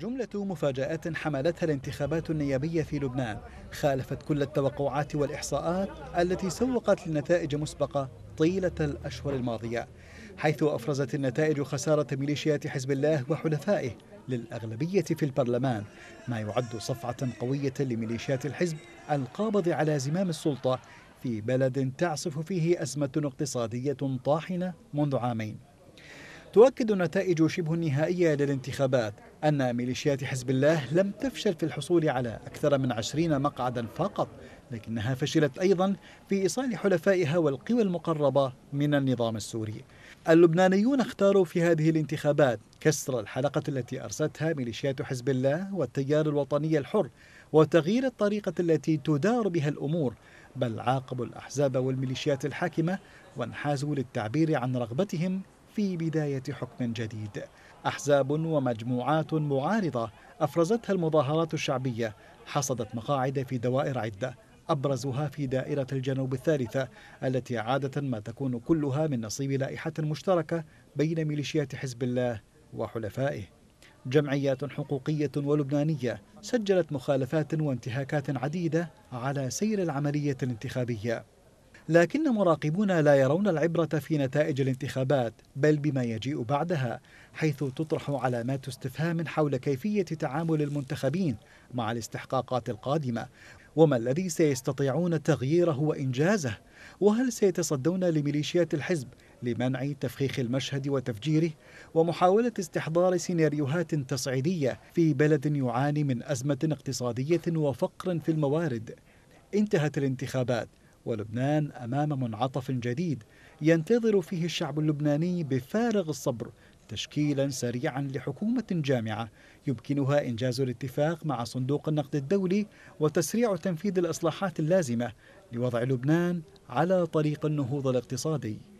جملة مفاجآت حملتها الانتخابات النيابية في لبنان خالفت كل التوقعات والإحصاءات التي سوقت لنتائج مسبقة طيلة الأشهر الماضية حيث أفرزت النتائج خسارة ميليشيات حزب الله وحلفائه للأغلبية في البرلمان ما يعد صفعة قوية لميليشيات الحزب القابض على زمام السلطة في بلد تعصف فيه أزمة اقتصادية طاحنة منذ عامين تؤكد نتائج شبه النهائية للانتخابات أن ميليشيات حزب الله لم تفشل في الحصول على أكثر من عشرين مقعدا فقط لكنها فشلت أيضا في إيصال حلفائها والقوى المقربة من النظام السوري اللبنانيون اختاروا في هذه الانتخابات كسر الحلقة التي أرستها ميليشيات حزب الله والتيار الوطني الحر وتغيير الطريقة التي تدار بها الأمور بل عاقبوا الأحزاب والميليشيات الحاكمة وانحازوا للتعبير عن رغبتهم في بداية حكم جديد أحزاب ومجموعات معارضة أفرزتها المظاهرات الشعبية حصدت مقاعد في دوائر عدة أبرزها في دائرة الجنوب الثالثة التي عادة ما تكون كلها من نصيب لائحة مشتركة بين ميليشيات حزب الله وحلفائه جمعيات حقوقية ولبنانية سجلت مخالفات وانتهاكات عديدة على سير العملية الانتخابية لكن مراقبون لا يرون العبرة في نتائج الانتخابات بل بما يجيء بعدها حيث تطرح علامات استفهام حول كيفية تعامل المنتخبين مع الاستحقاقات القادمة وما الذي سيستطيعون تغييره وإنجازه وهل سيتصدون لميليشيات الحزب لمنع تفخيخ المشهد وتفجيره ومحاولة استحضار سيناريوهات تصعيدية في بلد يعاني من أزمة اقتصادية وفقر في الموارد انتهت الانتخابات ولبنان أمام منعطف جديد ينتظر فيه الشعب اللبناني بفارغ الصبر تشكيلا سريعا لحكومة جامعة يمكنها إنجاز الاتفاق مع صندوق النقد الدولي وتسريع تنفيذ الإصلاحات اللازمة لوضع لبنان على طريق النهوض الاقتصادي